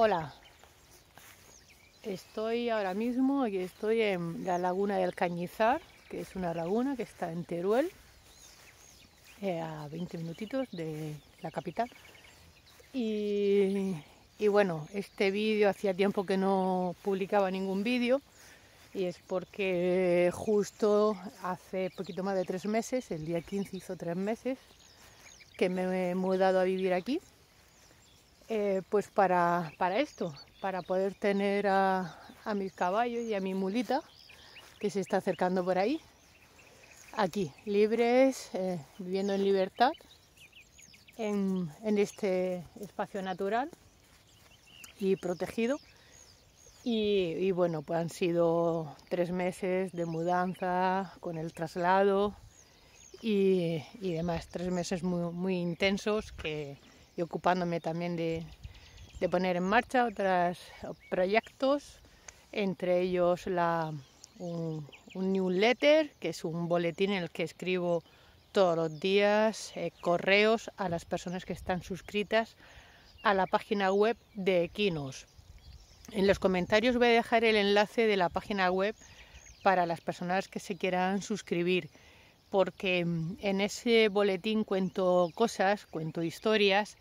Hola, estoy ahora mismo y estoy en la laguna del Cañizar, que es una laguna que está en Teruel, eh, a 20 minutitos de la capital. Y, y bueno, este vídeo hacía tiempo que no publicaba ningún vídeo y es porque justo hace poquito más de tres meses, el día 15 hizo tres meses, que me he mudado a vivir aquí eh, pues para, esto, para poder tener a, mis caballos y a mi mulita que se está acercando por ahí, aquí, libres, eh, viviendo en libertad, en, este espacio natural y protegido. Y, bueno, pues han sido tres meses de mudanza con el traslado y, demás, tres meses muy, muy intensos que, y ocupándome también de, poner en marcha otros proyectos, entre ellos un, newsletter, que es un boletín en el que escribo todos los días eh, correos a las personas que están suscritas a la página web de Equinos. En los comentarios voy a dejar el enlace de la página web para las personas que se quieran suscribir porque mm, en ese boletín cuento cosas, cuento historias,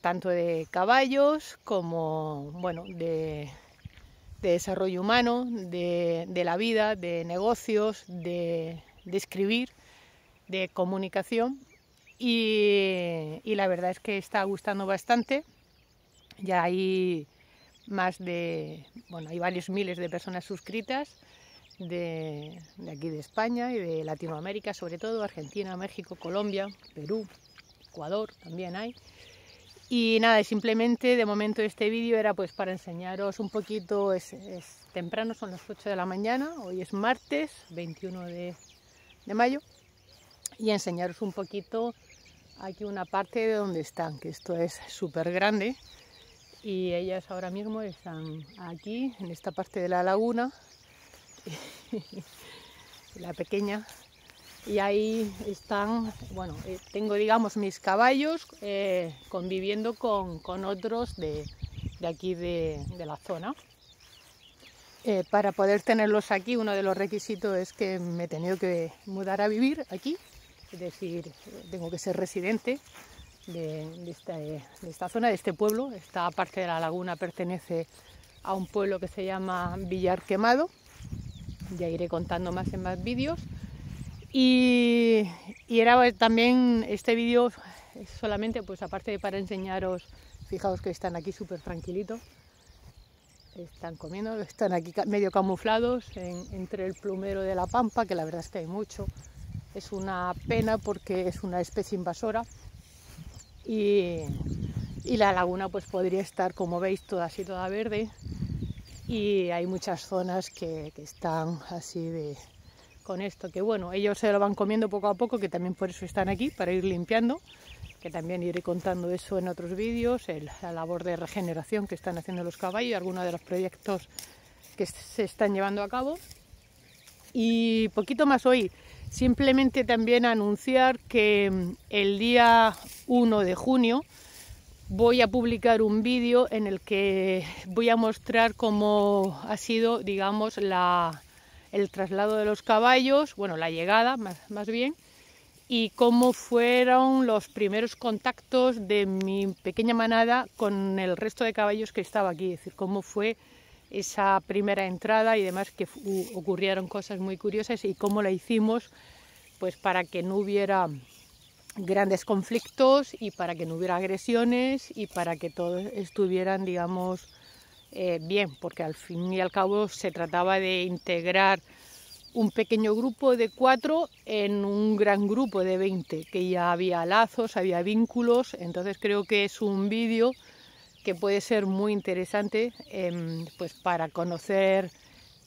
tanto de caballos como bueno, de, desarrollo humano, de, la vida, de negocios, de, escribir, de comunicación. Y, y, la verdad es que está gustando bastante. Ya hay más de, bueno, hay varios miles de personas suscritas de, aquí de España y de Latinoamérica, sobre todo Argentina, México, Colombia, Perú, Ecuador también hay. Y nada, simplemente de momento este vídeo era pues para enseñaros un poquito, es, temprano, son las 8 de la mañana, hoy es martes 21 de, de, mayo, y enseñaros un poquito aquí una parte de donde están, que esto es súper grande, y ellas ahora mismo están aquí, en esta parte de la laguna, la pequeña. Y ahí están, bueno, eh, tengo digamos mis caballos eh, conviviendo con, otros de, aquí de, la zona. Eh, para poder tenerlos aquí, uno de los requisitos es que me he tenido que mudar a vivir aquí, es decir, tengo que ser residente de, esta, de, esta, zona, de este pueblo. Esta parte de la laguna pertenece a un pueblo que se llama Villar Quemado ya iré contando más en más vídeos. Y, era también este vídeo solamente, pues aparte de para enseñaros, fijaos que están aquí súper tranquilitos, están comiendo, están aquí medio camuflados entre el plumero de la pampa, que la verdad es que hay mucho. Es una pena porque es una especie invasora y, y la laguna pues podría estar, como veis, toda así, toda verde, y hay muchas zonas que, están así de, con esto, que bueno, ellos se lo van comiendo poco a poco, que también por eso están aquí, para ir limpiando, que también iré contando eso en otros vídeos, la labor de regeneración que están haciendo los caballos, algunos de los proyectos que se están llevando a cabo. Y poquito más hoy, simplemente también anunciar que el día 1 de junio voy a publicar un vídeo en el que voy a mostrar cómo ha sido, digamos, la, el traslado de los caballos, bueno, la llegada más, más, bien, y cómo fueron los primeros contactos de mi pequeña manada con el resto de caballos que estaba aquí, es decir, cómo fue esa primera entrada y demás, que ocurrieron cosas muy curiosas y cómo la hicimos pues para que no hubiera grandes conflictos y para que no hubiera agresiones y para que todos estuvieran, digamos, eh, bien, porque al fin y al cabo se trataba de integrar un pequeño grupo de cuatro en un gran grupo de 20, que ya había lazos, había vínculos, entonces creo que es un vídeo que puede ser muy interesante em, pues para conocer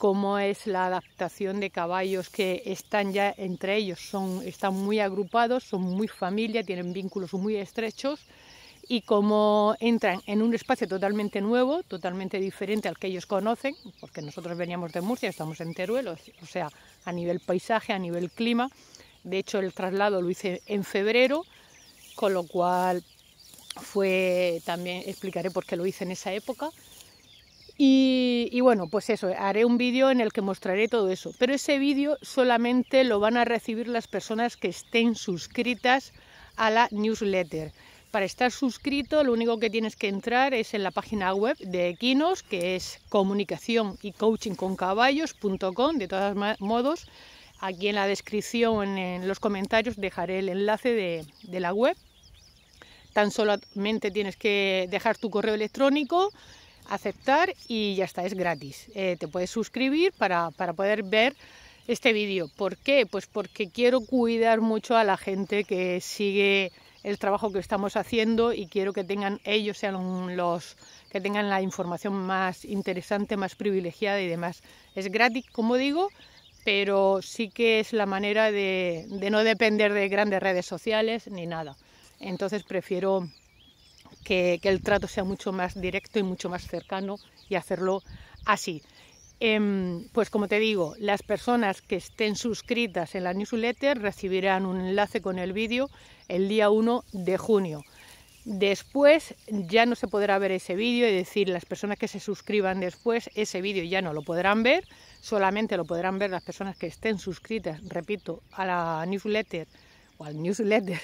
cómo es la adaptación de caballos que están ya entre ellos, son, están muy agrupados, son muy familia, tienen vínculos muy estrechos y cómo entran en un espacio totalmente nuevo, totalmente diferente al que ellos conocen, porque nosotros veníamos de Murcia, estamos en Teruel, o sea, a nivel paisaje, a nivel clima. De hecho, el traslado lo hice en febrero, con lo cual fue, también explicaré por qué lo hice en esa época y, bueno, pues eso, haré un vídeo en el que mostraré todo eso. Pero ese vídeo solamente lo van a recibir las personas que estén suscritas a la newsletter. Para estar suscrito, lo único que tienes que entrar es en la página web de Equinos, que es comunicación y coaching De todos modos, aquí en la descripción, en los comentarios, dejaré el enlace de la web. Tan solamente tienes que dejar tu correo electrónico aceptar y ya está, es gratis. Eh, te puedes suscribir para, poder ver este vídeo. ¿Por qué? Pues porque quiero cuidar mucho a la gente que sigue el trabajo que estamos haciendo y quiero que tengan ellos sean los que tengan la información más interesante, más privilegiada y demás. Es gratis, como digo, pero sí que es la manera de, de no depender de grandes redes sociales ni nada. Entonces prefiero que, el trato sea mucho más directo y mucho más cercano y hacerlo así. Em, pues como te digo, las personas que estén suscritas en la newsletter recibirán un enlace con el vídeo el día 1 de junio. Después ya no se podrá ver ese vídeo, y decir, las personas que se suscriban después, ese vídeo ya no lo podrán ver, solamente lo podrán ver las personas que estén suscritas, repito, a la newsletter o al newsletter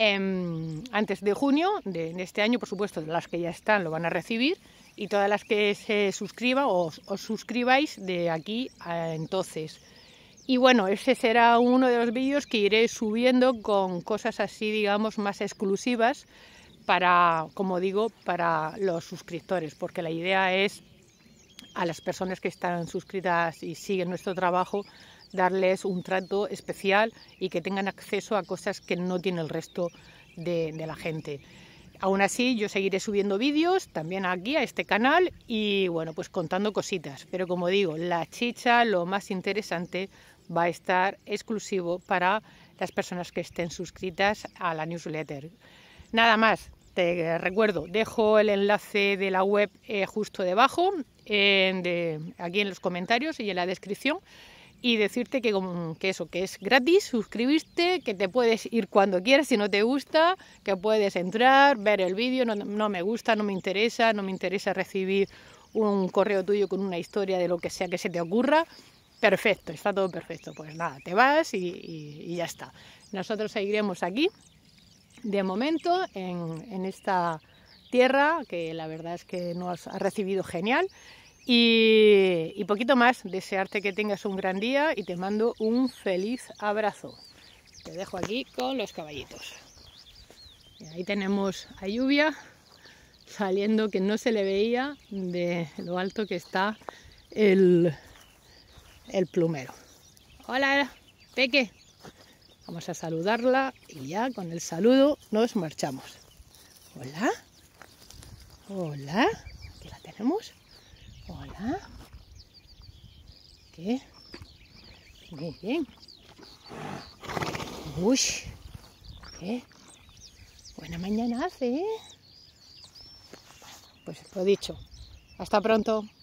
Em, antes de junio de, este año, por supuesto, las que ya están lo van a recibir y todas las que se suscriban o os suscribáis de aquí a entonces. Y bueno, ese será uno de los vídeos que iré subiendo con cosas así, digamos, más exclusivas para, como digo, para los suscriptores, porque la idea es a las personas que están suscritas y siguen nuestro trabajo, darles un trato especial y que tengan acceso a cosas que no tiene el resto de, la gente. Aún así, yo seguiré subiendo vídeos también aquí a este canal y bueno, pues contando cositas. Pero como digo, la chicha, lo más interesante, va a estar exclusivo para las personas que estén suscritas a la newsletter. Nada más, te recuerdo, dejo el enlace de la web eh, justo debajo, aquí en los comentarios y en la descripción y decirte que, que eso, que es gratis, suscribirte, que te puedes ir cuando quieras si no te gusta, que puedes entrar, ver el vídeo, no, me gusta, no me interesa, no me interesa recibir un correo tuyo con una historia de lo que sea que se te ocurra. Perfecto, está todo perfecto. Pues nada, te vas y, ya está. Nosotros seguiremos aquí, de momento, en, en esta tierra que la verdad es que nos ha recibido genial y, poquito más, desearte que tengas un gran día y te mando un feliz abrazo. Te dejo aquí con los caballitos. ahí tenemos a lluvia saliendo que no se le veía de lo alto que está el, el plumero. Hola, Peque. Vamos a saludarla y ya con el saludo nos marchamos. Hola. Hola. aquí la tenemos? ¿Ah? ¿Qué? Muy bien. ¿Qué? Buena mañana hace, ¿eh? Pues lo pues dicho. Hasta pronto.